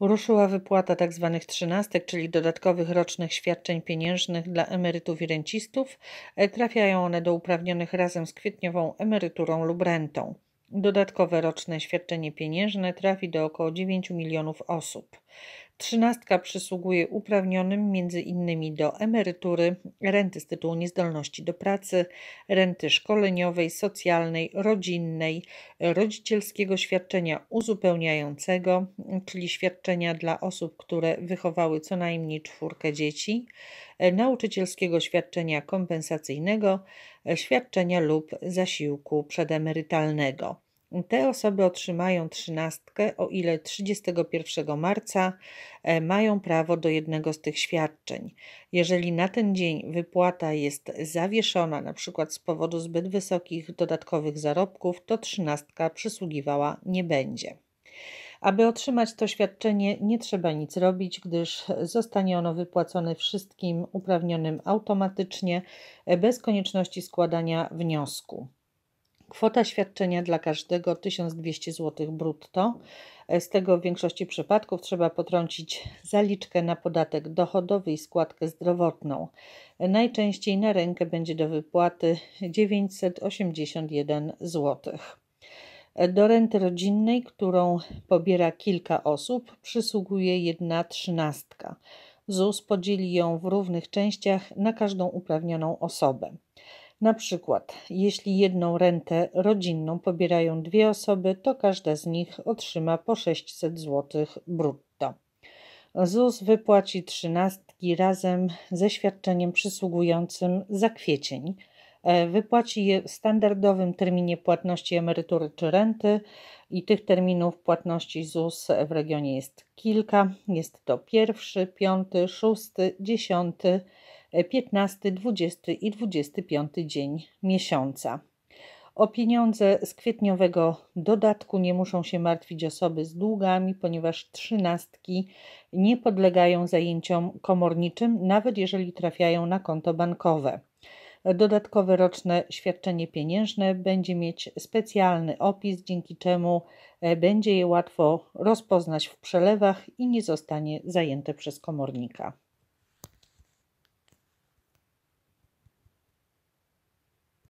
Ruszyła wypłata tzw. Tak trzynastek, czyli dodatkowych rocznych świadczeń pieniężnych dla emerytów i rencistów. E, trafiają one do uprawnionych razem z kwietniową emeryturą lub rentą. Dodatkowe roczne świadczenie pieniężne trafi do około 9 milionów osób. Trzynastka przysługuje uprawnionym m.in. do emerytury, renty z tytułu niezdolności do pracy, renty szkoleniowej, socjalnej, rodzinnej, rodzicielskiego świadczenia uzupełniającego, czyli świadczenia dla osób, które wychowały co najmniej czwórkę dzieci, E, nauczycielskiego świadczenia kompensacyjnego, e, świadczenia lub zasiłku przedemerytalnego. Te osoby otrzymają trzynastkę, o ile 31 marca e, mają prawo do jednego z tych świadczeń. Jeżeli na ten dzień wypłata jest zawieszona, np. z powodu zbyt wysokich dodatkowych zarobków, to trzynastka przysługiwała nie będzie. Aby otrzymać to świadczenie, nie trzeba nic robić, gdyż zostanie ono wypłacone wszystkim uprawnionym automatycznie, bez konieczności składania wniosku. Kwota świadczenia dla każdego 1200 zł brutto. Z tego w większości przypadków trzeba potrącić zaliczkę na podatek dochodowy i składkę zdrowotną. Najczęściej na rękę będzie do wypłaty 981 złotych. Do renty rodzinnej, którą pobiera kilka osób, przysługuje jedna trzynastka. ZUS podzieli ją w równych częściach na każdą uprawnioną osobę. Na przykład, jeśli jedną rentę rodzinną pobierają dwie osoby, to każda z nich otrzyma po 600 zł brutto. ZUS wypłaci trzynastki razem ze świadczeniem przysługującym za kwiecień E, wypłaci je w standardowym terminie płatności emerytury czy renty i tych terminów płatności ZUS w regionie jest kilka. Jest to pierwszy, piąty, szósty, dziesiąty, e, piętnasty, dwudziesty i dwudziesty piąty dzień miesiąca. O pieniądze z kwietniowego dodatku nie muszą się martwić osoby z długami, ponieważ trzynastki nie podlegają zajęciom komorniczym, nawet jeżeli trafiają na konto bankowe. Dodatkowe roczne świadczenie pieniężne będzie mieć specjalny opis, dzięki czemu e, będzie je łatwo rozpoznać w przelewach i nie zostanie zajęte przez komornika.